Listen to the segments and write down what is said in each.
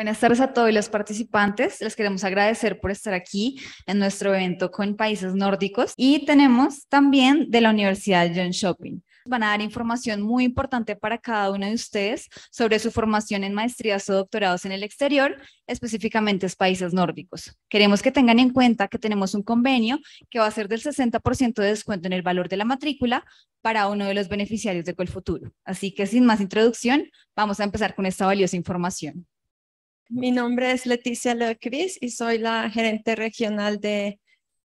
Buenas tardes a todos los participantes. Les queremos agradecer por estar aquí en nuestro evento con países nórdicos y tenemos también de la Universidad John Shopping. Van a dar información muy importante para cada uno de ustedes sobre su formación en maestrías o doctorados en el exterior, específicamente en países nórdicos. Queremos que tengan en cuenta que tenemos un convenio que va a ser del 60% de descuento en el valor de la matrícula para uno de los beneficiarios de Colfuturo. Así que sin más introducción, vamos a empezar con esta valiosa información. Mi nombre es Leticia Leocris y soy la gerente regional de,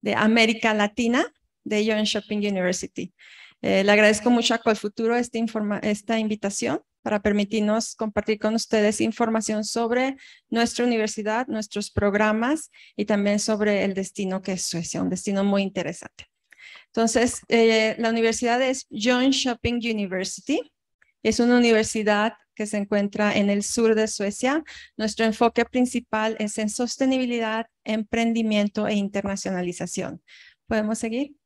de América Latina de John Shopping University. Eh, le agradezco mucho a Colfuturo este esta invitación para permitirnos compartir con ustedes información sobre nuestra universidad, nuestros programas y también sobre el destino que es Suecia, un destino muy interesante. Entonces, eh, la universidad es John Shopping University. Es una universidad que se encuentra en el sur de Suecia. Nuestro enfoque principal es en sostenibilidad, emprendimiento e internacionalización. ¿Podemos seguir?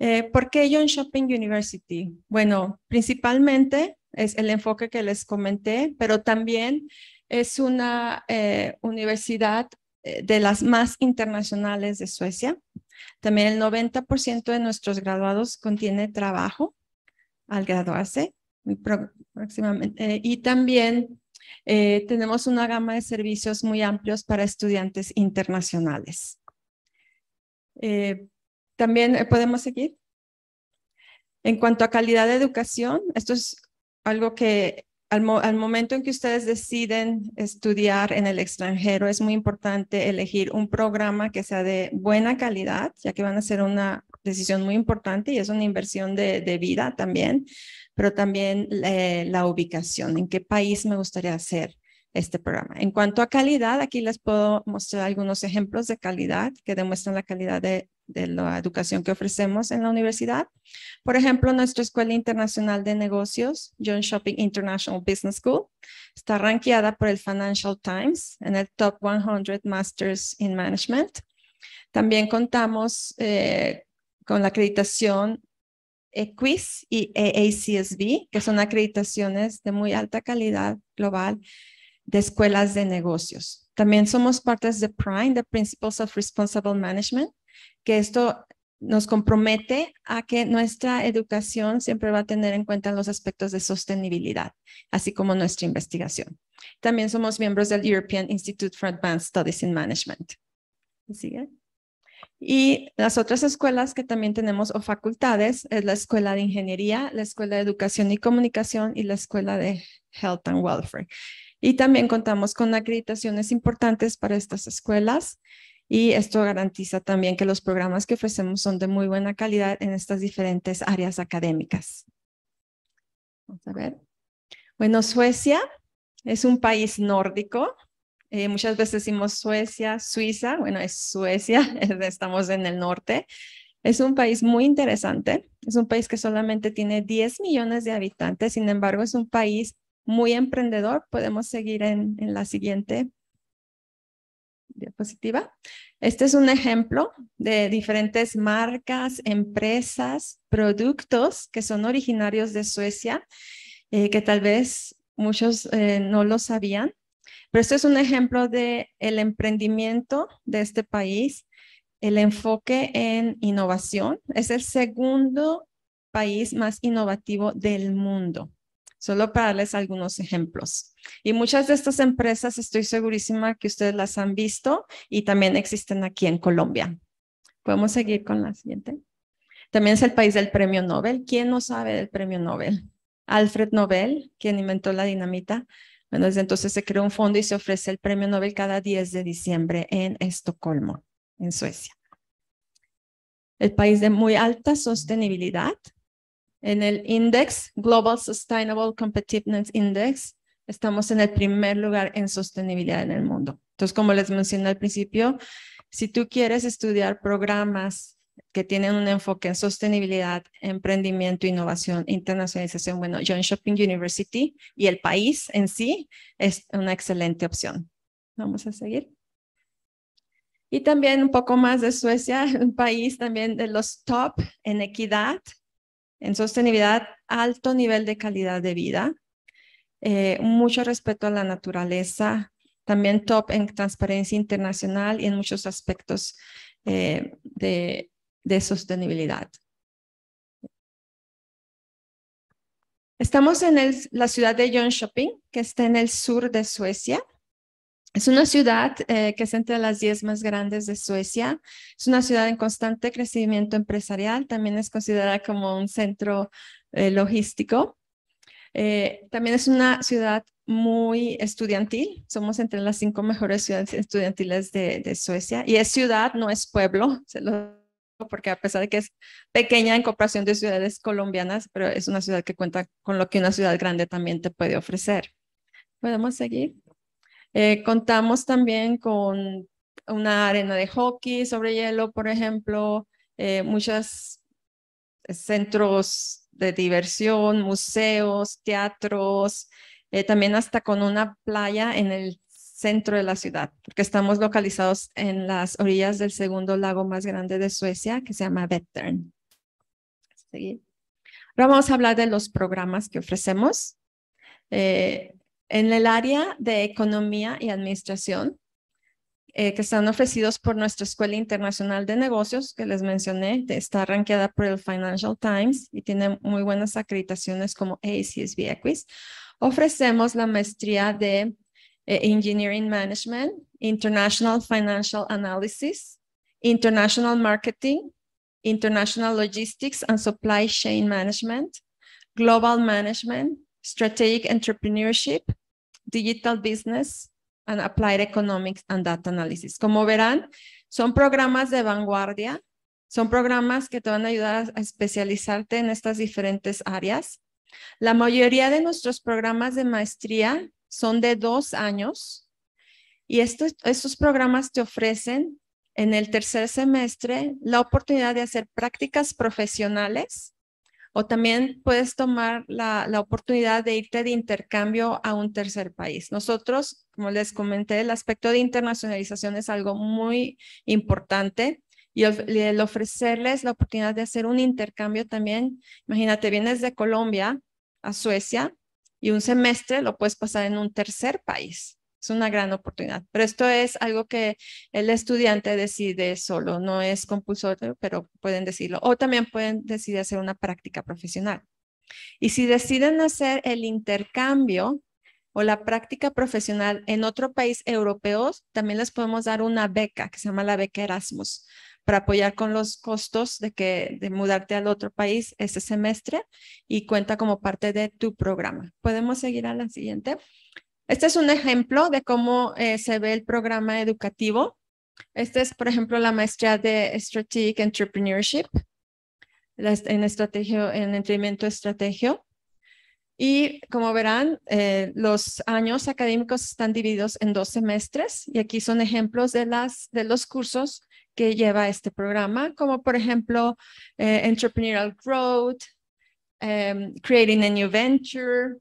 Eh, ¿Por qué John Shopping University? Bueno, principalmente es el enfoque que les comenté, pero también es una eh, universidad eh, de las más internacionales de Suecia. También el 90% de nuestros graduados contiene trabajo al graduarse. Muy, eh, y también eh, tenemos una gama de servicios muy amplios para estudiantes internacionales. Eh, también podemos seguir. En cuanto a calidad de educación, esto es algo que al, momento en que ustedes deciden estudiar en el extranjero, es muy importante elegir un programa que sea de buena calidad, ya que van a ser una decisión muy importante y es una inversión de vida también pero también eh, la ubicación, en qué país me gustaría hacer este programa. En cuanto a calidad, aquí les puedo mostrar algunos ejemplos de calidad que demuestran la calidad de, la educación que ofrecemos en la universidad. Por ejemplo, nuestra Escuela Internacional de Negocios, John Shopping International Business School, está rankeada por el Financial Times en el Top 100 Masters in Management. También contamos eh, con la acreditación EQUIS eh, y eh, AACSB, que son acreditaciones de muy alta calidad global de escuelas de negocios. También somos partes de PRIME, de Principles of Responsible Management, que esto nos compromete a que nuestra educación siempre va a tener en cuenta los aspectos de sostenibilidad, así como nuestra investigación. También somos miembros del European Institute for Advanced Studies in Management. ¿Sigue? Y las otras escuelas que también tenemos o facultades es la Escuela de Ingeniería, la Escuela de Educación y Comunicación y la Escuela de Health and Welfare. Y también contamos con acreditaciones importantes para estas escuelas y esto garantiza también que los programas que ofrecemos son de muy buena calidad en estas diferentes áreas académicas. Vamos a ver. Bueno, Suecia es un país nórdico eh, muchas veces decimos Suecia, Suiza, bueno, es Suecia, estamos en el norte. Es un país muy interesante, es un país que solamente tiene 10 millones de habitantes, sin embargo es un país muy emprendedor. Podemos seguir en, la siguiente diapositiva. Este es un ejemplo de diferentes marcas, empresas, productos que son originarios de Suecia, eh, que tal vez muchos eh, no lo sabían. Pero este es un ejemplo de el emprendimiento de este país, el enfoque en innovación. Es el segundo país más innovativo del mundo. Solo para darles algunos ejemplos. Y muchas de estas empresas estoy segurísima que ustedes las han visto y también existen aquí en Colombia. Podemos seguir con la siguiente. También es el país del premio Nobel. ¿Quién no sabe del premio Nobel? Alfred Nobel, quien inventó la dinamita, desde entonces se creó un fondo y se ofrece el premio Nobel cada 10 de diciembre en Estocolmo, en Suecia. El país de muy alta sostenibilidad. En el index Global Sustainable Competitiveness Index estamos en el primer lugar en sostenibilidad en el mundo. Entonces, como les mencioné al principio, si tú quieres estudiar programas que tienen un enfoque en sostenibilidad, emprendimiento, innovación, internacionalización. Bueno, John Shopping University y el país en sí es una excelente opción. Vamos a seguir. Y también un poco más de Suecia, un país también de los top en equidad, en sostenibilidad, alto nivel de calidad de vida, eh, mucho respeto a la naturaleza, también top en transparencia internacional y en muchos aspectos eh, de de sostenibilidad. Estamos en la ciudad de Jönköping, que está en el sur de Suecia. Es una ciudad eh, que es entre las diez más grandes de Suecia. Es una ciudad en constante crecimiento empresarial. También es considerada como un centro eh, logístico. Eh, también es una ciudad muy estudiantil. Somos entre las cinco mejores ciudades estudiantiles de, de Suecia. Y es ciudad, no es pueblo. Se lo porque a pesar de que es pequeña en comparación de ciudades colombianas, pero es una ciudad que cuenta con lo que una ciudad grande también te puede ofrecer. ¿Podemos seguir? Eh, contamos también con una arena de hockey sobre hielo, por ejemplo, eh, muchos eh, centros de diversión, museos, teatros, eh, también hasta con una playa en el centro de la ciudad, porque estamos localizados en las orillas del segundo lago más grande de Suecia, que se llama Vättern. Ahora vamos a hablar de los programas que ofrecemos. Eh, en el área de economía y administración, eh, que están ofrecidos por nuestra Escuela Internacional de Negocios, que les mencioné, está ranqueada por el Financial Times y tiene muy buenas acreditaciones como ACSB Equis. Ofrecemos la maestría de eh, Engineering Management, International Financial Analysis, International Marketing, International Logistics and Supply Chain Management, Global Management, Strategic Entrepreneurship, Digital Business, and Applied Economics and Data Analysis. Como verán, son programas de vanguardia, son programas que te van a ayudar a especializarte en estas diferentes áreas. La mayoría de nuestros programas de maestría son de dos años y estos, estos programas te ofrecen en el tercer semestre la oportunidad de hacer prácticas profesionales o también puedes tomar la, la, oportunidad de irte de intercambio a un tercer país. Nosotros, como les comenté, el aspecto de internacionalización es algo muy importante y el ofrecerles la oportunidad de hacer un intercambio también, imagínate, vienes de Colombia a Suecia y un semestre lo puedes pasar en un tercer país. Es una gran oportunidad, pero esto es algo que el estudiante decide solo, no es compulsorio, pero pueden decirlo. O también pueden decidir hacer una práctica profesional. Y si deciden hacer el intercambio o la práctica profesional en otro país europeo, también les podemos dar una beca que se llama la beca Erasmus para apoyar con los costos de, que, de mudarte al otro país ese semestre y cuenta como parte de tu programa. Podemos seguir a la siguiente. Este es un ejemplo de cómo eh, se ve el programa educativo. Este es, por ejemplo, la maestría de Strategic Entrepreneurship en, estrategia en entrenamiento estratégico Y como verán, eh, los años académicos están divididos en dos semestres y aquí son ejemplos de, las, de los cursos que lleva este programa, como por ejemplo eh, Entrepreneurial Growth, em, Creating a New Venture,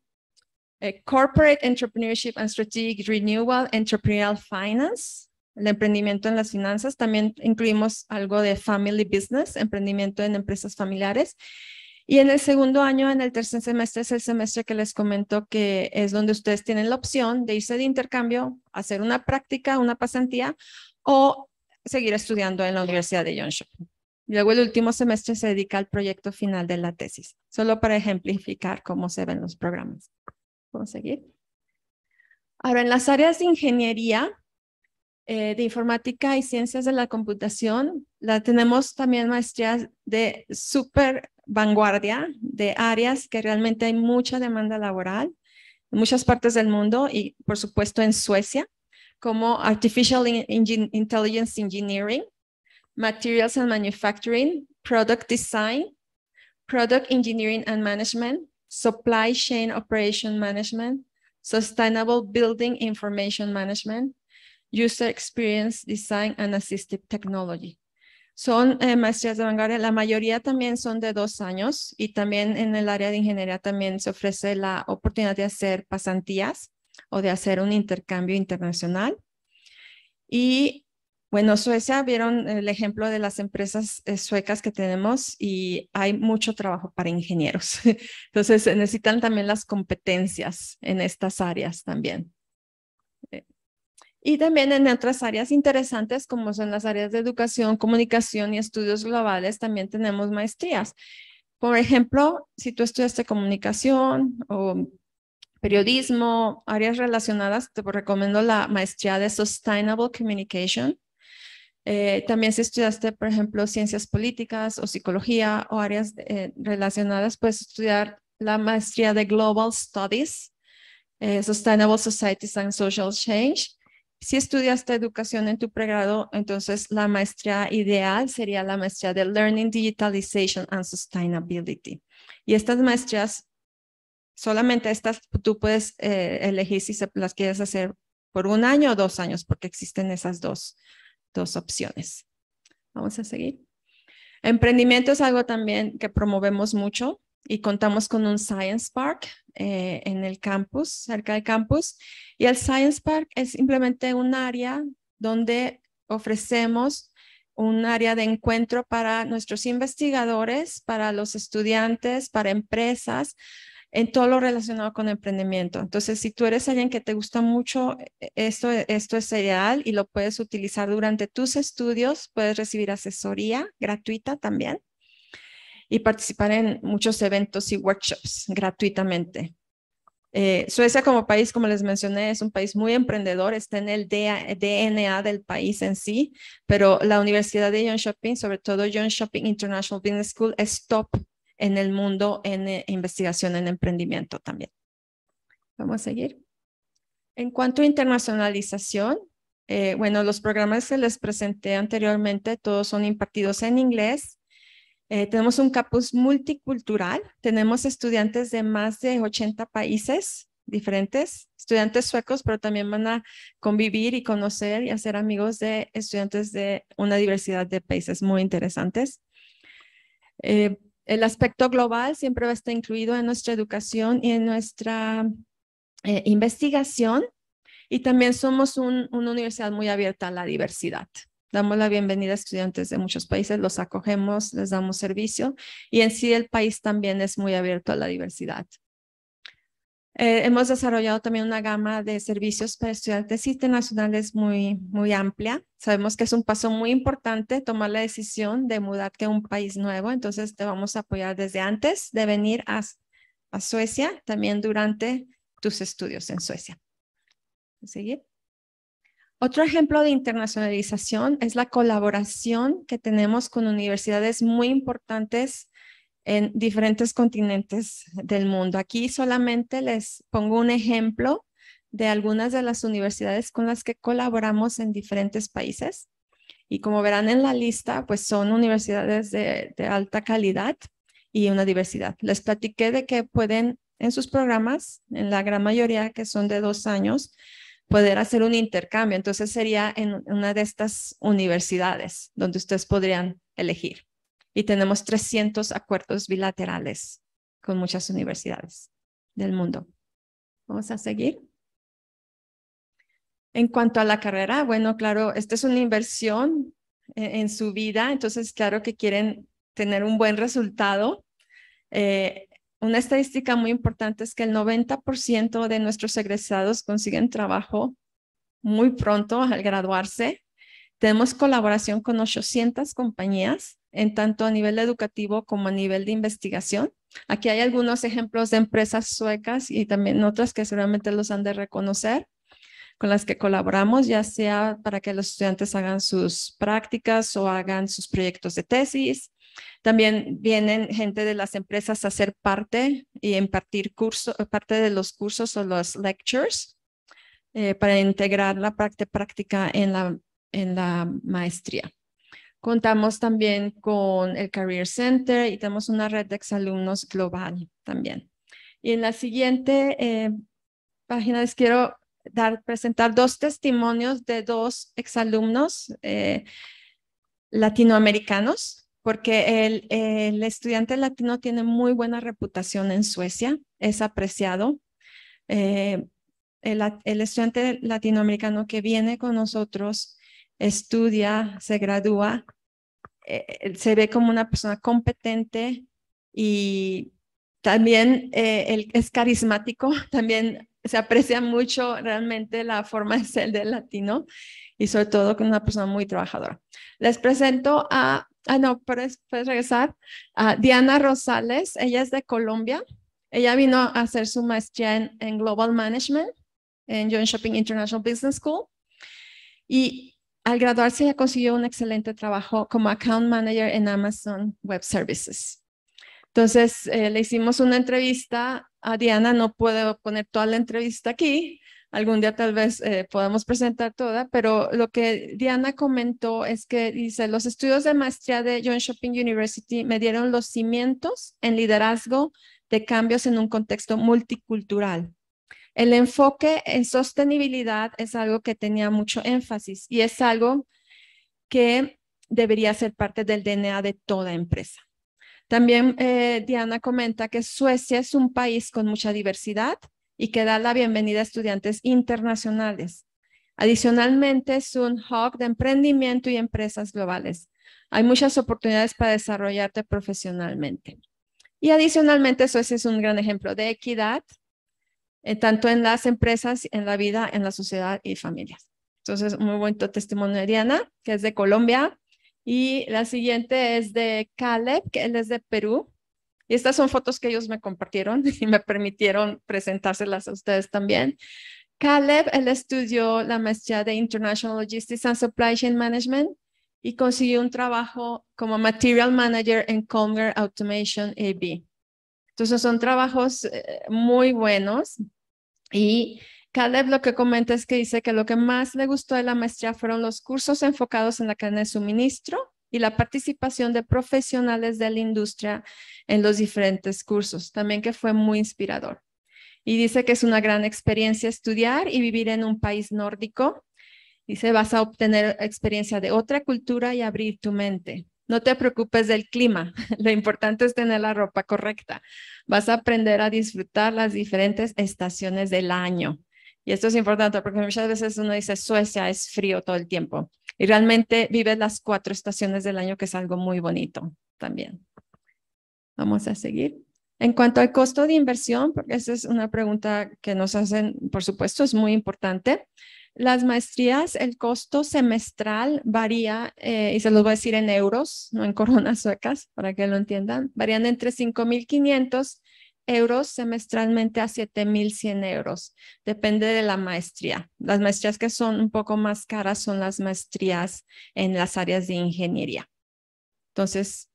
eh, Corporate Entrepreneurship and Strategic Renewal, Entrepreneurial Finance, el emprendimiento en las finanzas. También incluimos algo de Family Business, emprendimiento en empresas familiares. Y en el segundo año, en el tercer semestre, es el semestre que les comento que es donde ustedes tienen la opción de irse de intercambio, hacer una práctica, una pasantía o seguir estudiando en la Universidad de Johns Luego el último semestre se dedica al proyecto final de la tesis, solo para ejemplificar cómo se ven los programas. ¿Puedo seguir? Ahora, en las áreas de ingeniería, eh, de informática y ciencias de la computación, la tenemos también maestrías de super vanguardia, de áreas que realmente hay mucha demanda laboral en muchas partes del mundo y por supuesto en Suecia, como Artificial Intelligence Engineering, Materials and Manufacturing, Product Design, Product Engineering and Management, Supply Chain Operation Management, Sustainable Building Information Management, User Experience Design and Assistive Technology. Son eh, maestrías de vanguardia, la mayoría también son de dos años y también en el área de ingeniería también se ofrece la oportunidad de hacer pasantías o de hacer un intercambio internacional. Y bueno, Suecia, vieron el ejemplo de las empresas eh, suecas que tenemos y hay mucho trabajo para ingenieros. Entonces, necesitan también las competencias en estas áreas también. Eh, y también en otras áreas interesantes, como son las áreas de educación, comunicación y estudios globales, también tenemos maestrías. Por ejemplo, si tú estudiaste comunicación o periodismo, áreas relacionadas, te recomiendo la maestría de Sustainable Communication. Eh, también si estudiaste, por ejemplo, ciencias políticas o psicología o áreas eh, relacionadas, puedes estudiar la maestría de Global Studies, eh, Sustainable Societies and Social Change. Si estudiaste educación en tu pregrado, entonces la maestría ideal sería la maestría de Learning Digitalization and Sustainability. Y estas maestrías solamente estas tú puedes eh, elegir si las quieres hacer por un año o dos años, porque existen esas dos, opciones. Vamos a seguir. Emprendimiento es algo también que promovemos mucho y contamos con un Science Park eh, en el campus, cerca del campus. Y el Science Park es simplemente un área donde ofrecemos un área de encuentro para nuestros investigadores, para los estudiantes, para empresas, en todo lo relacionado con emprendimiento. Entonces, si tú eres alguien que te gusta mucho, e-, esto, esto es ideal y lo puedes utilizar durante tus estudios, puedes recibir asesoría gratuita también y participar en muchos eventos y workshops gratuitamente. Eh, Suecia como país, como les mencioné, es un país muy emprendedor, está en el DNA del país en sí, pero la Universidad de Shopping, sobre todo Shopping International Business School, es top en el mundo en eh, investigación en emprendimiento también. Vamos a seguir. En cuanto a internacionalización, eh, bueno, los programas que les presenté anteriormente, todos son impartidos en inglés. Eh, tenemos un campus multicultural, tenemos estudiantes de más de 80 países diferentes, estudiantes suecos, pero también van a convivir y conocer y hacer amigos de estudiantes de una diversidad de países muy interesantes el aspecto global siempre va a estar incluido en nuestra educación y en nuestra eh, investigación. Y también somos una universidad muy abierta a la diversidad. Damos la bienvenida a estudiantes de muchos países, los acogemos, les damos servicio y en sí el país también es muy abierto a la diversidad. Eh, hemos desarrollado también una gama de servicios para estudiantes internacionales muy, muy amplia. Sabemos que es un paso muy importante tomar la decisión de mudarte a un país nuevo, entonces te vamos a apoyar desde antes de venir a, a Suecia, también durante tus estudios en Suecia. Otro ejemplo de internacionalización es la colaboración que tenemos con universidades muy importantes en diferentes continentes del mundo. Aquí solamente les pongo un ejemplo de algunas de las universidades con las que colaboramos en diferentes países. Y como verán en la lista, pues son universidades de, alta calidad y una diversidad. Les platiqué de que pueden en sus programas, en la gran mayoría que son de dos años, poder hacer un intercambio. Entonces sería en una de estas universidades donde ustedes podrían elegir y tenemos 300 acuerdos bilaterales con muchas universidades del mundo. Vamos a seguir. En cuanto a la carrera, bueno, claro, esta es una inversión eh, en, su vida, entonces claro que quieren tener un buen resultado. Eh, una estadística muy importante es que el 90% de nuestros egresados consiguen trabajo muy pronto al graduarse tenemos colaboración con 800 compañías, en tanto a nivel educativo como a nivel de investigación. Aquí hay algunos ejemplos de empresas suecas y también otras que seguramente los han de reconocer con las que colaboramos, ya sea para que los estudiantes hagan sus prácticas o hagan sus proyectos de tesis. También vienen gente de las empresas a hacer parte y impartir cursos, parte de los cursos o los lectures eh, para integrar la parte práctica en la en la maestría. Contamos también con el Career Center y tenemos una red de exalumnos global también. Y en la siguiente eh, página les quiero dar, presentar dos testimonios de dos exalumnos eh, latinoamericanos, porque el, estudiante latino tiene muy buena reputación en Suecia, es apreciado. Eh, el, el, estudiante latinoamericano que viene con nosotros estudia, se gradúa, eh, eh, se ve como una persona competente y también eh, es carismático, también se aprecia mucho realmente la forma de ser del latino y sobre todo con una persona muy trabajadora. Les presento a, ah no, puedes, puedes regresar, a Diana Rosales, ella es de Colombia, ella vino a hacer su maestría en, en Global Management en Joint Shopping International Business School y al graduarse ya consiguió un excelente trabajo como account manager en Amazon Web Services. Entonces, eh, le hicimos una entrevista a Diana, no puedo poner toda la entrevista aquí, algún día tal vez eh, podamos presentar toda, pero lo que Diana comentó es que dice, los estudios de maestría de John Shopping University me dieron los cimientos en liderazgo de cambios en un contexto multicultural. El enfoque en sostenibilidad es algo que tenía mucho énfasis y es algo que debería ser parte del DNA de toda empresa. También eh, Diana comenta que Suecia es un país con mucha diversidad y que da la bienvenida a estudiantes internacionales. Adicionalmente, es un hub de emprendimiento y empresas globales. Hay muchas oportunidades para desarrollarte profesionalmente. Y adicionalmente, Suecia es un gran ejemplo de equidad eh, tanto en las empresas, en la vida, en la sociedad y familias. Entonces, muy buen testimonio de Diana, que es de Colombia. Y la siguiente es de Caleb, que él es de Perú. Y estas son fotos que ellos me compartieron y me permitieron presentárselas a ustedes también. Caleb, él estudió la maestría de International Logistics and Supply Chain Management y consiguió un trabajo como Material Manager en Commer Automation AB. Entonces son trabajos eh, muy buenos y Caleb lo que comenta es que dice que lo que más le gustó de la maestría fueron los cursos enfocados en la cadena de suministro y la participación de profesionales de la industria en los diferentes cursos, también que fue muy inspirador. Y dice que es una gran experiencia estudiar y vivir en un país nórdico. Dice, vas a obtener experiencia de otra cultura y abrir tu mente. No te preocupes del clima, lo importante es tener la ropa correcta. Vas a aprender a disfrutar las diferentes estaciones del año. Y esto es importante porque muchas veces uno dice Suecia es frío todo el tiempo y realmente vives las cuatro estaciones del año, que es algo muy bonito también. Vamos a seguir. En cuanto al costo de inversión, porque esa es una pregunta que nos hacen, por supuesto, es muy importante. Las maestrías, el costo semestral varía, eh, y se los voy a decir en euros, no en coronas suecas, para que lo entiendan, varían entre 5.500 euros semestralmente a 7.100 euros. Depende de la maestría. Las maestrías que son un poco más caras son las maestrías en las áreas de ingeniería. Entonces,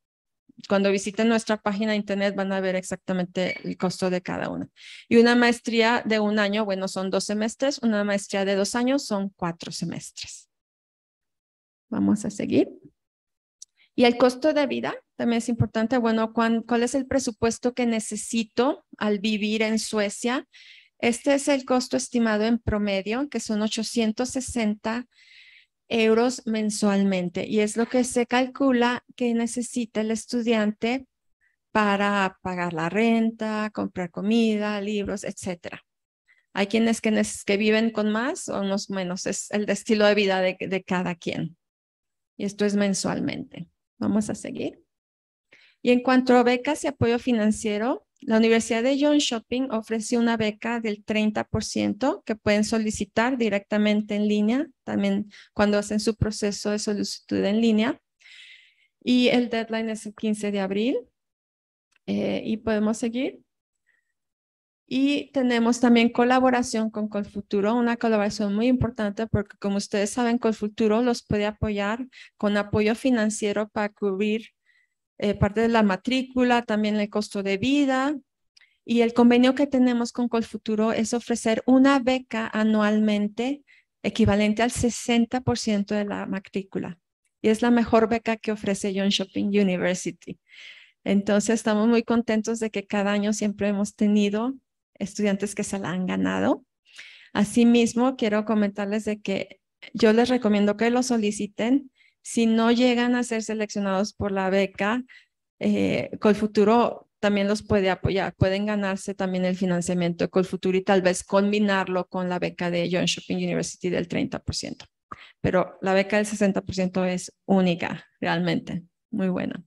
cuando visiten nuestra página de internet van a ver exactamente el costo de cada una. Y una maestría de un año, bueno, son dos semestres, una maestría de dos años son cuatro semestres. Vamos a seguir. Y el costo de vida también es importante. Bueno, ¿cuál es el presupuesto que necesito al vivir en Suecia? Este es el costo estimado en promedio, que son 860 euros mensualmente y es lo que se calcula que necesita el estudiante para pagar la renta, comprar comida, libros, etcétera. Hay quienes que, viven con más o menos, es el estilo de vida de, de cada quien. Y esto es mensualmente. Vamos a seguir. Y en cuanto a becas y apoyo financiero, la Universidad de John Shopping ofrece una beca del 30% que pueden solicitar directamente en línea, también cuando hacen su proceso de solicitud en línea. Y el deadline es el 15 de abril. Eh, y podemos seguir. Y tenemos también colaboración con Colfuturo, una colaboración muy importante porque como ustedes saben, Colfuturo los puede apoyar con apoyo financiero para cubrir eh, parte de la matrícula, también el costo de vida. Y el convenio que tenemos con Colfuturo es ofrecer una beca anualmente equivalente al 60% de la matrícula. Y es la mejor beca que ofrece John Shopping University. Entonces estamos muy contentos de que cada año siempre hemos tenido estudiantes que se la han ganado. Asimismo, quiero comentarles de que yo les recomiendo que lo soliciten si no llegan a ser seleccionados por la beca, eh, Colfuturo también los puede apoyar, pueden ganarse también el financiamiento de Colfuturo y tal vez combinarlo con la beca de John Shopping University del 30%. Pero la beca del 60% es única, realmente, muy buena.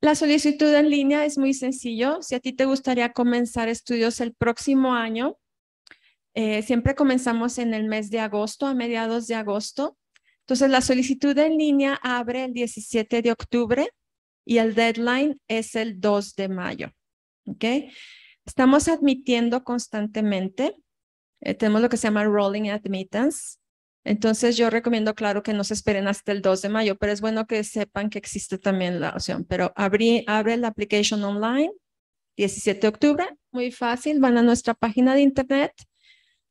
La solicitud en línea es muy sencillo. Si a ti te gustaría comenzar estudios el próximo año, eh, siempre comenzamos en el mes de agosto, a mediados de agosto. Entonces, la solicitud en línea abre el 17 de octubre y el deadline es el 2 de mayo. Estamos admitiendo constantemente. Eh, tenemos lo que se llama rolling admittance. Entonces, yo recomiendo, claro, que no se esperen hasta el 2 de mayo, pero es bueno que sepan que existe también la opción. Pero abre la application online, 17 de octubre, muy fácil, van a nuestra página de internet,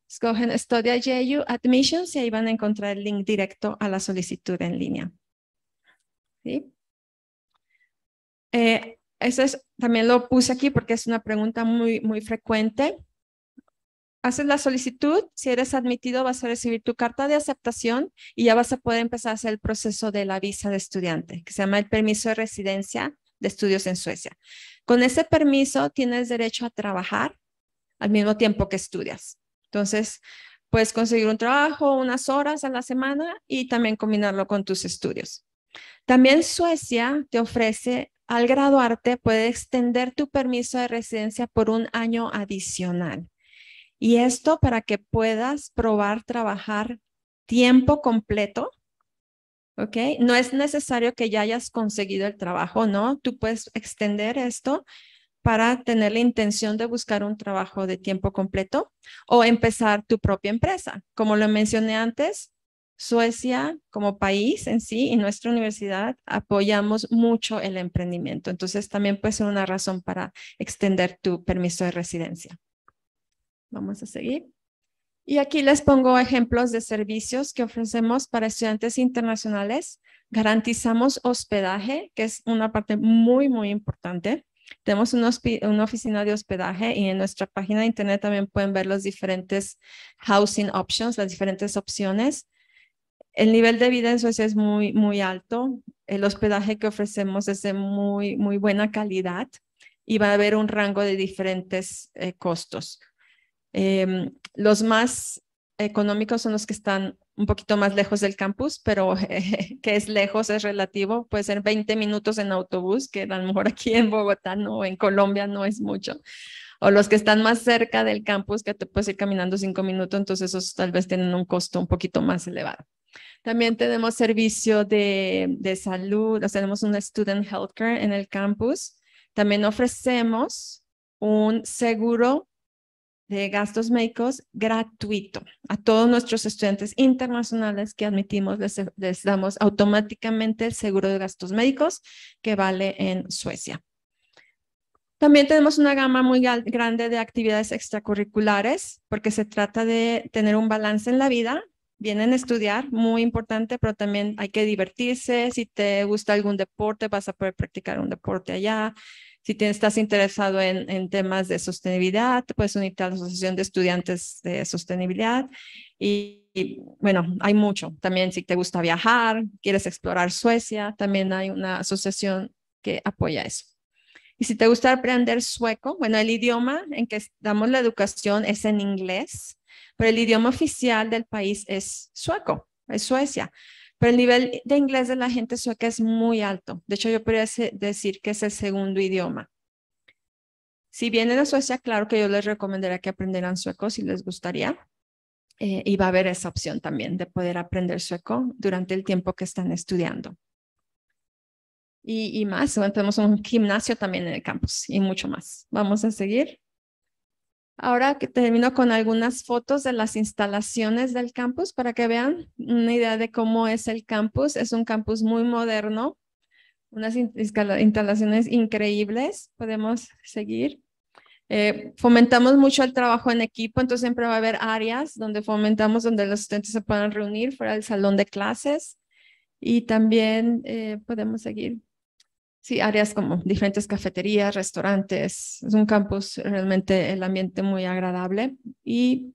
Escogen Estudia Admissions y ahí van a encontrar el link directo a la solicitud en línea. Eh, eso también lo puse aquí porque es una pregunta muy, muy frecuente. Haces la solicitud, si eres admitido vas a recibir tu carta de aceptación y ya vas a poder empezar a hacer el proceso de la visa de estudiante, que se llama el permiso de residencia de estudios en Suecia. Con ese permiso tienes derecho a trabajar al mismo tiempo que estudias. Entonces, puedes conseguir un trabajo unas horas a la semana y también combinarlo con tus estudios. También Suecia te ofrece, al graduarte, puede extender tu permiso de residencia por un año adicional. Y esto para que puedas probar trabajar tiempo completo. ¿Ok? No es necesario que ya hayas conseguido el trabajo, ¿no? Tú puedes extender esto para tener la intención de buscar un trabajo de tiempo completo o empezar tu propia empresa. Como lo mencioné antes, Suecia como país en sí y nuestra universidad apoyamos mucho el emprendimiento. Entonces también puede ser una razón para extender tu permiso de residencia. Vamos a seguir. Y aquí les pongo ejemplos de servicios que ofrecemos para estudiantes internacionales. Garantizamos hospedaje, que es una parte muy, muy importante. Tenemos una oficina de hospedaje y en nuestra página de internet también pueden ver los diferentes housing options, las diferentes opciones. El nivel de vida en Suecia es muy, muy alto. El hospedaje que ofrecemos es de muy, muy buena calidad y va a haber un rango de diferentes eh, costos. Em, los más económicos son los que están un poquito más lejos del campus, pero que es lejos, es relativo, puede ser 20 minutos en autobús, que a lo mejor aquí en Bogotá no, en Colombia no es mucho, o los que están más cerca del campus, que te puedes ir caminando cinco minutos, entonces esos tal vez tienen un costo un poquito más elevado. También tenemos servicio de, de salud, o tenemos un student healthcare en el campus. También ofrecemos un seguro de gastos médicos gratuito. A todos nuestros estudiantes internacionales que admitimos les, damos automáticamente el seguro de gastos médicos que vale en Suecia. También tenemos una gama muy grande de actividades extracurriculares porque se trata de tener un balance en la vida. Vienen a estudiar, muy importante, pero también hay que divertirse. Si te gusta algún deporte, vas a poder practicar un deporte allá si te, estás interesado en, en temas de sostenibilidad, puedes unirte a la Asociación de Estudiantes de Sostenibilidad. Y, y, bueno, hay mucho. También si te gusta viajar, quieres explorar Suecia, también hay una asociación que apoya eso. Y si te gusta aprender sueco, bueno, el idioma en que damos la educación es en inglés, pero el idioma oficial del país es sueco, es Suecia. Pero el nivel de inglés de la gente sueca es muy alto. De hecho, yo podría decir que es el segundo idioma. Si vienen a Suecia, claro que yo les recomendaría que aprendieran sueco si les gustaría. Eh, y va a haber esa opción también de poder aprender sueco durante el tiempo que están estudiando. Y, más, tenemos un gimnasio también en el campus y mucho más. Vamos a seguir. Ahora que termino con algunas fotos de las instalaciones del campus para que vean una idea de cómo es el campus. Es un campus muy moderno, unas instalaciones increíbles. Podemos seguir. Eh, fomentamos mucho el trabajo en equipo, entonces siempre va a haber áreas donde fomentamos donde los estudiantes se puedan reunir fuera del salón de clases. Y también eh, podemos seguir sí, áreas como diferentes cafeterías, restaurantes. Es un campus realmente el ambiente muy agradable. Y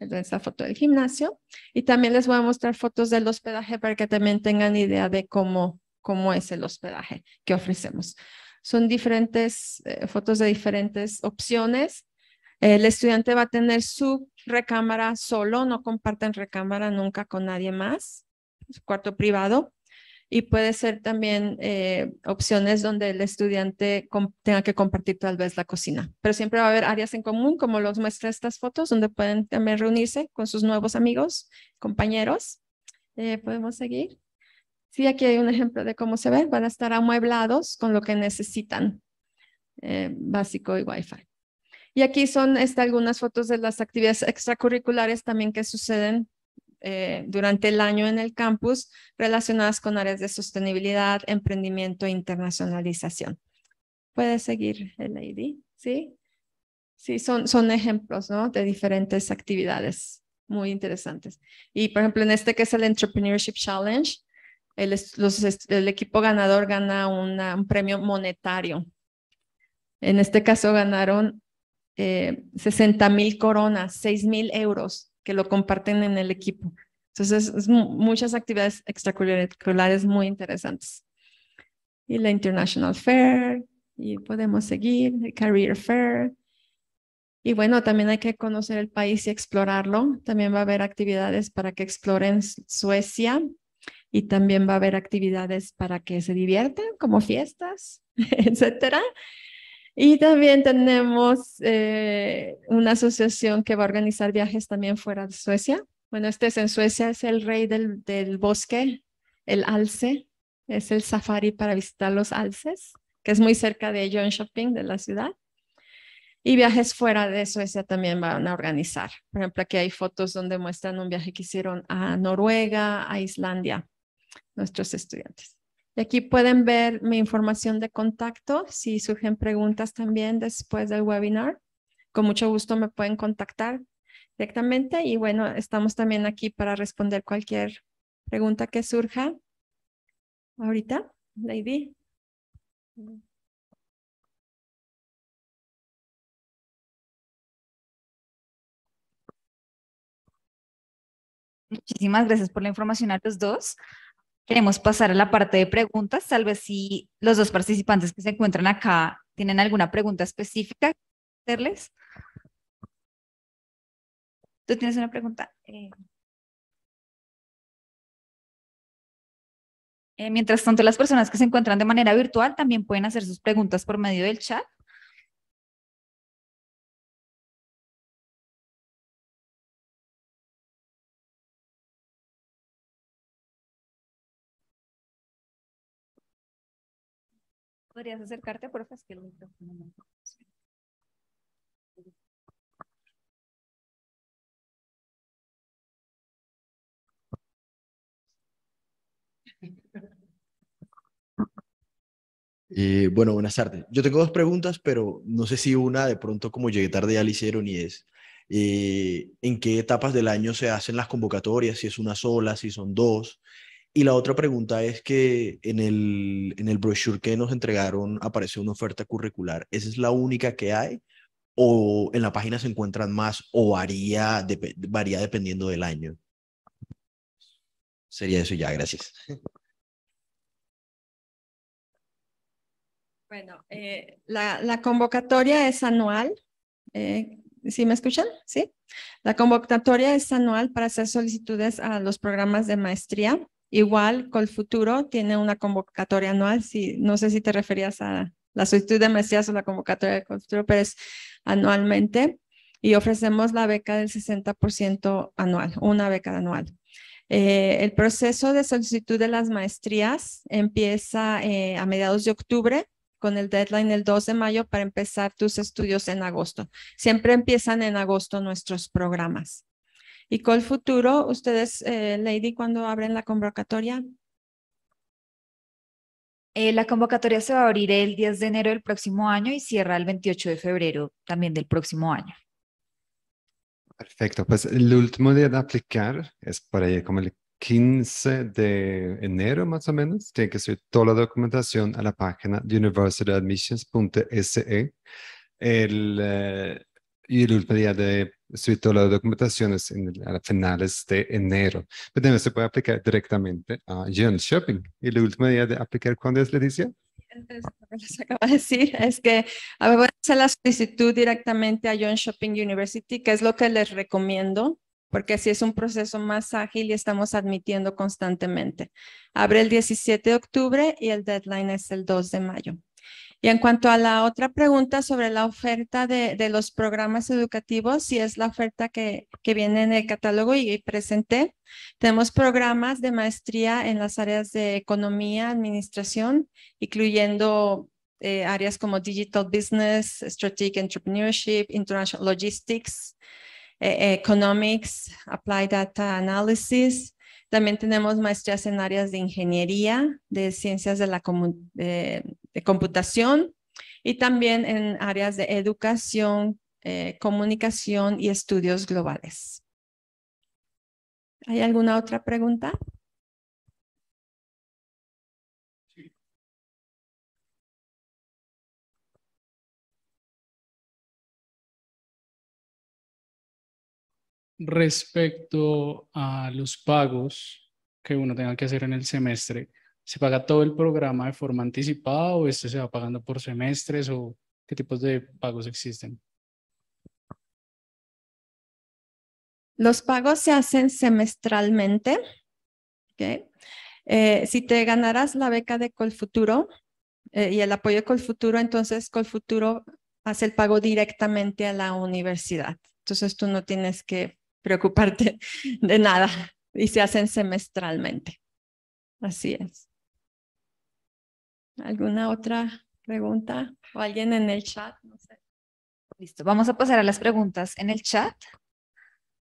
esta foto del gimnasio. Y también les voy a mostrar fotos del hospedaje para que también tengan idea de cómo, cómo es el hospedaje que ofrecemos. Son diferentes eh, fotos de diferentes opciones. El estudiante va a tener su recámara solo, no comparten recámara nunca con nadie más, su cuarto privado y puede ser también eh, opciones donde el estudiante tenga que compartir tal vez la cocina. Pero siempre va a haber áreas en común, como los muestra estas fotos, donde pueden también reunirse con sus nuevos amigos, compañeros. Eh, podemos seguir. Sí, aquí hay un ejemplo de cómo se ve. Van a estar amueblados con lo que necesitan, eh, básico y wifi. Y aquí son estas algunas fotos de las actividades extracurriculares también que suceden eh, durante el año en el campus relacionadas con áreas de sostenibilidad, emprendimiento e internacionalización. ¿Puede seguir el ID, ¿sí? Sí, son, son ejemplos ¿no? de diferentes actividades muy interesantes. Y por ejemplo, en este que es el Entrepreneurship Challenge, el, equipo ganador gana un premio monetario. En este caso ganaron eh, 60 mil coronas, 6 mil euros que lo comparten en el equipo. Entonces, muchas actividades extracurriculares muy interesantes. Y la International Fair, y podemos seguir, el Career Fair. Y bueno, también hay que conocer el país y explorarlo. También va a haber actividades para que exploren Suecia y también va a haber actividades para que se diviertan, como fiestas, etcétera. Y también tenemos eh, una asociación que va a organizar viajes también fuera de Suecia. Bueno, este es en Suecia, es el rey del, del bosque, el alce, es el safari para visitar los alces, que es muy cerca de Shopping de la ciudad. Y viajes fuera de Suecia también van a organizar. Por ejemplo, aquí hay fotos donde muestran un viaje que hicieron a Noruega, a Islandia, nuestros estudiantes. Y aquí pueden ver mi información de contacto. Si surgen preguntas también después del webinar, con mucho gusto me pueden contactar directamente. Y bueno, estamos también aquí para responder cualquier pregunta que surja. Ahorita, Lady. Muchísimas gracias por la información a los dos queremos pasar a la parte de preguntas. Tal vez si los dos participantes que se encuentran acá tienen alguna pregunta específica, hacerles. ¿Tú tienes una pregunta? Eh, eh, mientras tanto, las personas que se encuentran de manera virtual también pueden hacer sus preguntas por medio del chat. ¿Podrías acercarte, profe? Es pues, que el micrófono no eh, bueno, buenas tardes. Yo tengo dos preguntas, pero no sé si una de pronto como llegué tarde ya le hicieron y es, eh, en qué etapas del año se hacen las convocatorias, si es una sola, si son dos, y la otra pregunta es que en el, en el brochure que nos entregaron aparece una oferta curricular. ¿Esa es la única que hay? ¿O en la página se encuentran más o varía, varía dependiendo del año? Sería eso ya, gracias. Bueno, eh, la, convocatoria es anual. Eh, ¿Sí me escuchan? Sí. La convocatoria es anual para hacer solicitudes a los programas de maestría. Igual, futuro tiene una convocatoria anual, si, no sé si te referías a la solicitud de maestrías o la convocatoria de Colfuturo, pero es anualmente y ofrecemos la beca del 60% anual, una beca anual. Eh, el proceso de solicitud de las maestrías empieza eh, a mediados de octubre con el deadline el 2 de mayo para empezar tus estudios en agosto. Siempre empiezan en agosto nuestros programas. ¿Y cuál futuro? Ustedes, eh, Lady, cuando abren la convocatoria? Eh, la convocatoria se va a abrir el 10 de enero del próximo año y cierra el 28 de febrero también del próximo año. Perfecto, pues el último día de aplicar es por ahí como el 15 de enero más o menos. Tiene que subir toda la documentación a la página de universityadmissions.se. El, eh, y el día de subir todas las documentaciones en a finales de enero. Pero también se puede aplicar directamente a John Shopping. Y el último día de aplicar, ¿cuándo es, Leticia? lo que les de decir es que a ver, voy a hacer la solicitud directamente a John Shopping University, que es lo que les recomiendo, porque así es un proceso más ágil y estamos admitiendo constantemente. Abre el 17 de octubre y el deadline es el 2 de mayo. Y en cuanto a la otra pregunta sobre la oferta de, los programas educativos, si es la oferta que, viene en el catálogo y, presenté, tenemos programas de maestría en las áreas de economía, administración, incluyendo eh, áreas como digital business, strategic entrepreneurship, international logistics, eh, economics, applied data analysis. También tenemos maestrías en áreas de ingeniería, de ciencias de la, comunidad de computación y también en áreas de educación, eh, comunicación y estudios globales. ¿Hay alguna otra pregunta? respecto a los pagos que uno tenga que hacer en el semestre, ¿Se paga todo el programa de forma anticipada o este se va pagando por semestres o qué tipos de pagos existen? Los pagos se hacen semestralmente. Okay. Eh, si te ganarás la beca de Colfuturo eh, y el apoyo de Colfuturo, entonces Colfuturo hace el pago directamente a la universidad. Entonces tú no tienes que preocuparte de nada y se hacen semestralmente. Así es. ¿Alguna otra pregunta? ¿O alguien en el chat? Listo, vamos a pasar a las preguntas en el chat.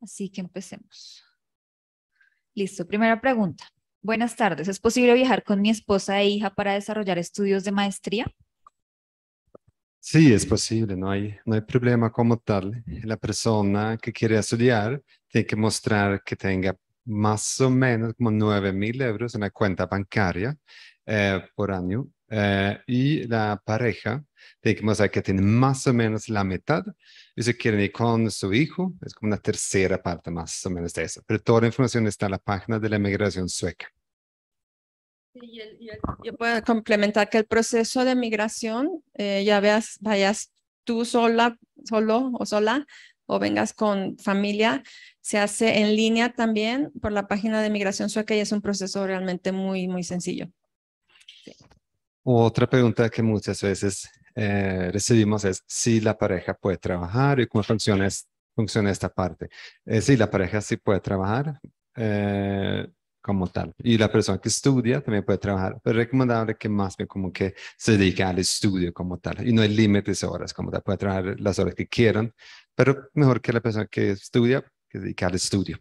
Así que empecemos. Listo, primera pregunta. Buenas tardes, ¿es posible viajar con mi esposa e hija para desarrollar estudios de maestría? Sí, es posible, no hay, no hay problema como tal. La persona que quiere estudiar tiene que mostrar que tenga más o menos como 9 mil euros en la cuenta bancaria eh, por año eh, y la pareja, digamos que tiene más o menos la mitad, y se quieren ir con su hijo, es como una tercera parte más o menos de eso. Pero toda la información está en la página de la migración sueca. Y yo puedo complementar que el proceso de migración, eh, ya veas, vayas tú sola, solo o sola, o vengas con familia, se hace en línea también por la página de migración sueca y es un proceso realmente muy, muy sencillo. Sí. Otra pregunta que muchas veces eh, recibimos es si la pareja puede trabajar y cómo funciona, funciona esta parte. Eh, si la pareja sí puede trabajar eh, como tal. Y la persona que estudia también puede trabajar, pero pues, es recomendable que más bien como que se dedique al estudio como tal. Y no hay límites de horas como tal. Puede trabajar las horas que quieran, pero mejor que la persona que estudia, que se dedique al estudio.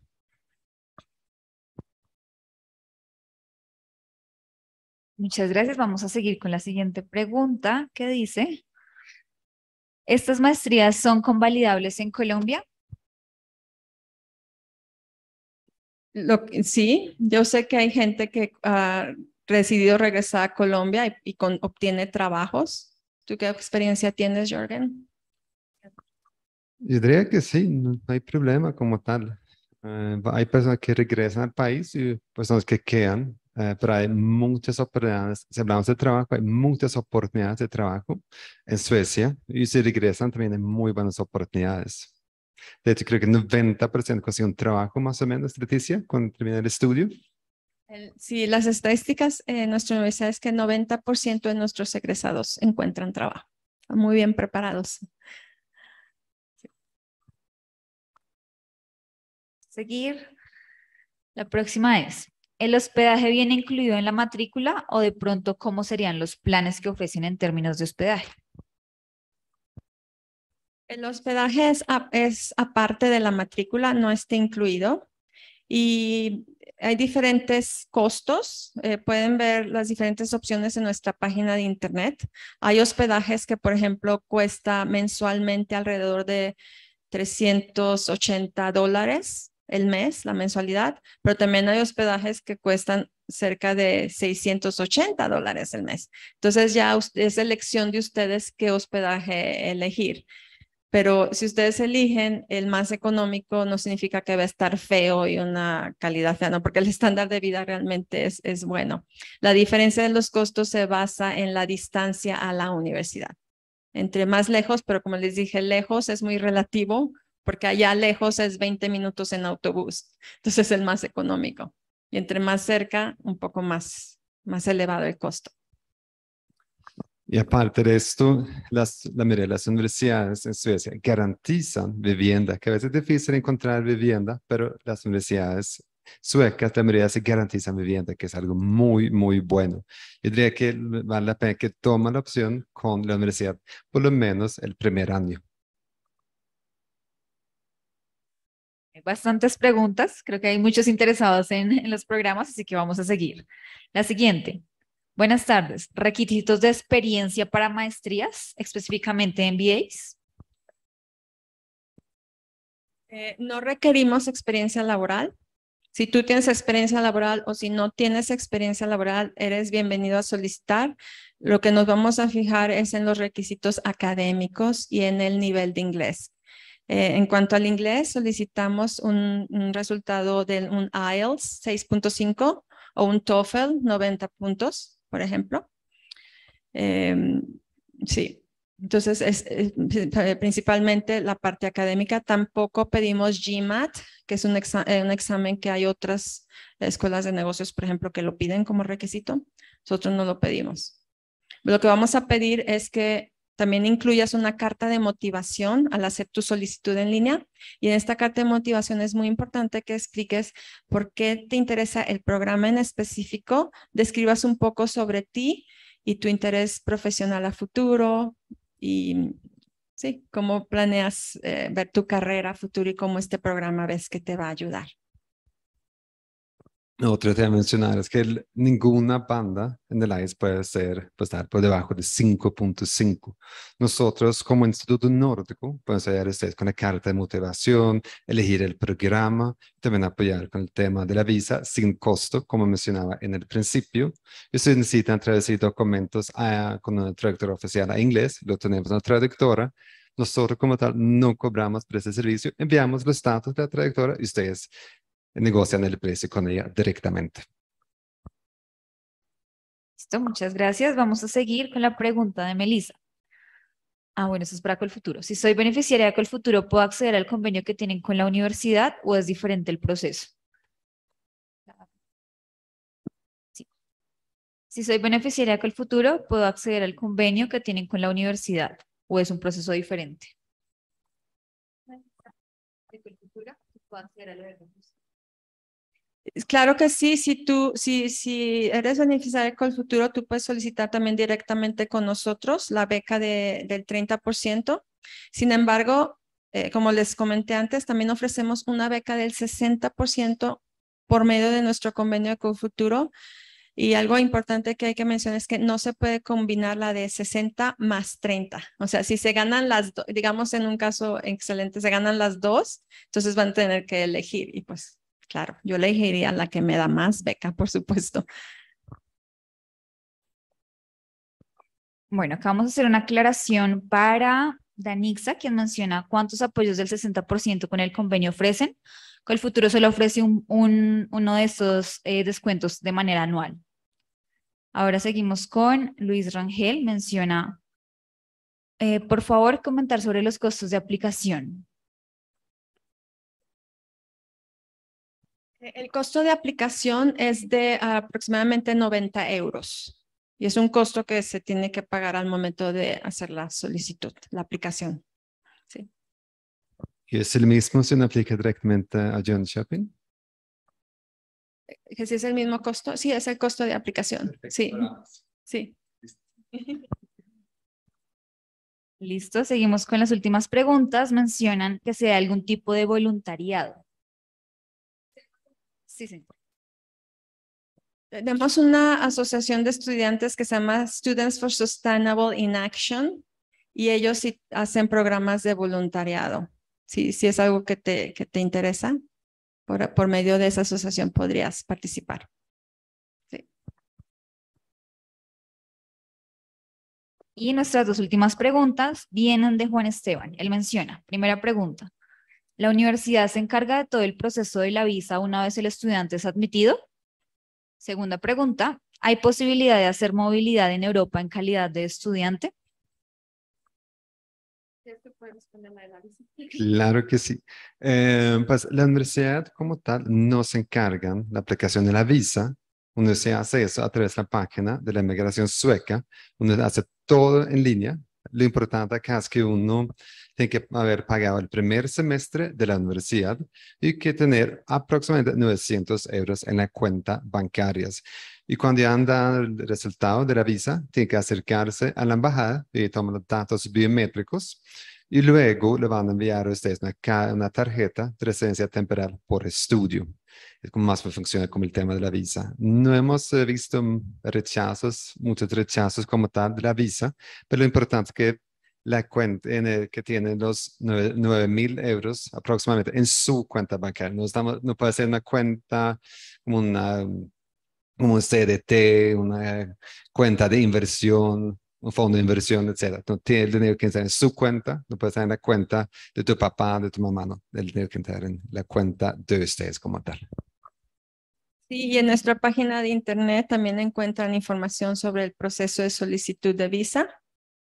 Muchas gracias. Vamos a seguir con la siguiente pregunta que dice, ¿estas maestrías son convalidables en Colombia? sí, yo sé que hay gente que ha decidido regresar a Colombia y, con, obtiene trabajos. ¿Tú qué experiencia tienes, Jorgen? Yo diría que sí, no hay problema como tal. Eh, hay personas que regresan al país y personas pues, que quedan eh, pero hay muchas oportunidades, si hablamos de trabajo, hay muchas oportunidades de trabajo en Suecia y si regresan también hay muy buenas oportunidades. De hecho, creo que el 90% consigue un trabajo más o menos, Leticia, cuando termina el estudio. Sí, las estadísticas en nuestra universidad es que el 90% de nuestros egresados encuentran trabajo. Muy bien preparados. Seguir. La próxima es, ¿El hospedaje viene incluido en la matrícula o de pronto cómo serían los planes que ofrecen en términos de hospedaje? El hospedaje es, aparte de la matrícula, no está incluido. Y hay diferentes costos. Eh, pueden ver las diferentes opciones en nuestra página de internet. Hay hospedajes que, por ejemplo, cuesta mensualmente alrededor de 380 dólares el mes, la mensualidad, pero también hay hospedajes que cuestan cerca de 680 dólares el mes. Entonces ya es elección de ustedes qué hospedaje elegir. Pero si ustedes eligen el más económico, no significa que va a estar feo y una calidad fea, no, porque el estándar de vida realmente es, es bueno. La diferencia de los costos se basa en la distancia a la universidad. Entre más lejos, pero como les dije, lejos es muy relativo porque allá lejos es 20 minutos en autobús, entonces es el más económico. Y entre más cerca, un poco más, más elevado el costo. Y aparte de esto, las, la mayoría de las universidades en Suecia garantizan vivienda, que a veces es difícil encontrar vivienda, pero las universidades suecas, la mayoría se garantizan vivienda, que es algo muy, muy bueno. Yo diría que vale la pena que tomen la opción con la universidad, por lo menos el primer año. Hay bastantes preguntas, creo que hay muchos interesados en, los programas, así que vamos a seguir. La siguiente. Buenas tardes. ¿Requisitos de experiencia para maestrías, específicamente MBAs? Eh, no requerimos experiencia laboral. Si tú tienes experiencia laboral o si no tienes experiencia laboral, eres bienvenido a solicitar. Lo que nos vamos a fijar es en los requisitos académicos y en el nivel de inglés. Eh, en cuanto al inglés, solicitamos un, resultado de un IELTS 6.5 o un TOEFL 90 puntos, por ejemplo. Em, sí, entonces es, eh, principalmente la parte académica. Tampoco pedimos GMAT, que es eh, un, examen que hay otras escuelas de negocios, por ejemplo, que lo piden como requisito. Nosotros no lo pedimos. Lo que vamos a pedir es que también incluyas una carta de motivación al hacer tu solicitud en línea. Y en esta carta de motivación es muy importante que expliques por qué te interesa el programa en específico, describas un poco sobre ti y tu interés profesional a futuro y sí, cómo planeas eh, ver tu carrera a futuro y cómo este programa ves que te va a ayudar. Otro tema a mencionar es que ninguna banda en el ICE puede ser, estar por debajo de 5.5. Nosotros como Instituto Nórdico podemos ayudar a ustedes con la carta de motivación, elegir el programa, también apoyar con el tema de la visa sin costo, como mencionaba en el principio. Y si necesitan traducir documentos a, ah, con una traductora oficial a inglés, lo tenemos la traductora. Nosotros como tal no cobramos por ese servicio, enviamos los datos de la traductora y ustedes negocian el precio con ella directamente. Listo, muchas gracias. Vamos a seguir con la pregunta de Melissa. Ah, bueno, eso es para futuro. Si soy beneficiaria de futuro, ¿puedo acceder al convenio que tienen con la universidad o es diferente el proceso? Si soy beneficiaria de futuro, ¿puedo acceder al convenio que tienen con la universidad o es un proceso diferente? ¿De ¿Puedo acceder a Claro que sí, si tú, si, si eres beneficiario con el futuro, tú puedes solicitar también directamente con nosotros la beca del 30%. Sin embargo, eh, como les comenté antes, también ofrecemos una beca del 60% por medio de nuestro convenio de Cofuturo. Y algo importante que hay que mencionar es que no se puede combinar la de 60 más 30. O sea, si se ganan las dos, digamos en un caso excelente, se ganan las dos, entonces van a tener que elegir y pues Claro, yo le elegiría la que me da más beca, por supuesto. Bueno, acá vamos a hacer una aclaración para Danixa, quien menciona cuántos apoyos del 60% con el convenio ofrecen. Con El futuro se le ofrece uno de esos eh, descuentos de manera anual. Ahora seguimos con Luis Rangel, menciona, eh, por favor, comentar sobre los costos de aplicación. El costo de aplicación es de aproximadamente 90 euros y es un costo que se tiene que pagar al momento de hacer la solicitud, la aplicación. Sí. ¿Y es el mismo si uno aplica directamente a John Shopping? Eh, si es el mismo costo? Sí, es el costo de aplicación. Sí. sí. Listo, seguimos con las últimas preguntas. Mencionan que sea algún tipo de voluntariado. Sí, sí. Eh, tenemos una asociación de estudiantes que se llama Students for Sustainable in Action y ellos sí hacen programas de voluntariado. Si, es algo que te, que te interesa, por, por medio de esa asociación podrías participar. Y nuestras dos últimas preguntas vienen de Juan Esteban. Él menciona, primera pregunta, ¿La universidad se encarga de todo el proceso de la visa una vez el estudiante es admitido? Segunda pregunta, ¿hay posibilidad de hacer movilidad en Europa en calidad de estudiante? Claro que sí. Eh, pues la universidad como tal no se encarga de la aplicación de la visa. Uno se hace eso a través de la página de la inmigración sueca. Uno hace todo en línea, lo importante es que uno tiene que haber pagado el primer semestre de la universidad y que tener aproximadamente 900 euros en la cuenta bancaria. Y cuando ya anda el resultado de la visa, tiene que acercarse a la embajada y tomar los datos biométricos y luego le van a enviar a ustedes una, una tarjeta de residencia temporal por estudio es como más funciona como el tema de la visa. No hemos eh, visto mm, rechazos, muchos rechazos como tal de la visa, pero lo importante es que la cuenta en que tiene los 9000 mil euros aproximadamente en su cuenta bancaria. No, puede ser una cuenta una mm, como un CDT, una eh, cuenta de inversión, un fondo de inversión, etcétera. No tiene el dinero que entrar en su cuenta, no puede estar en la cuenta de tu papá, de tu mamá, no. El dinero que entrar en la cuenta de ustedes como tal. Sí, y en nuestra página de internet también encuentran información sobre el proceso de solicitud de visa.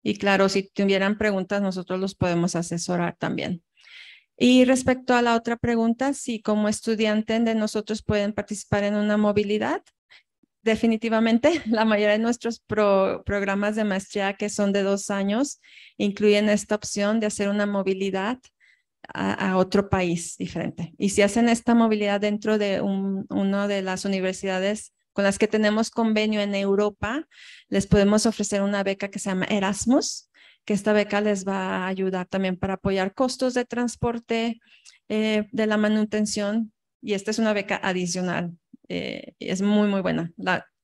Y claro, si tuvieran preguntas, nosotros los podemos asesorar también. Y respecto a la otra pregunta, si como estudiante de nosotros pueden participar en una movilidad, definitivamente la mayoría de nuestros programas de maestría que son de dos años incluyen esta opción de hacer una movilidad a, otro país diferente. Y si hacen esta movilidad dentro de una de las universidades con las que tenemos convenio en Europa, les podemos ofrecer una beca que se llama Erasmus, que esta beca les va a ayudar también para apoyar costos de transporte, eh, de la manutención, y esta es una beca adicional eh, es muy, muy buena.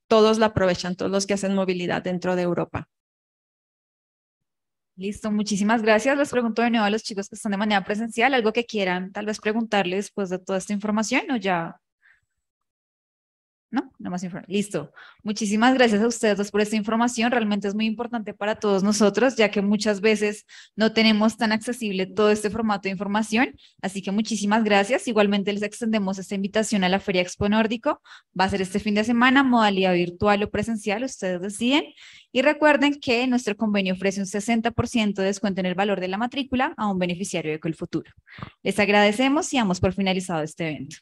todos la aprovechan, todos los que hacen movilidad dentro de Europa. Listo, muchísimas gracias. Les pregunto de nuevo a los chicos que están de manera presencial, algo que quieran tal vez preguntarles después de toda esta información o ya ¿no? No más Listo. Muchísimas gracias a ustedes por esta información. Realmente es muy importante para todos nosotros, ya que muchas veces no tenemos tan accesible todo este formato de información. Así que muchísimas gracias. Igualmente les extendemos esta invitación a la Feria Expo Nórdico. Va a ser este fin de semana, modalidad virtual o presencial, ustedes deciden. Y recuerden que nuestro convenio ofrece un 60% de descuento en el valor de la matrícula a un beneficiario de Futuro. Les agradecemos y damos por finalizado este evento.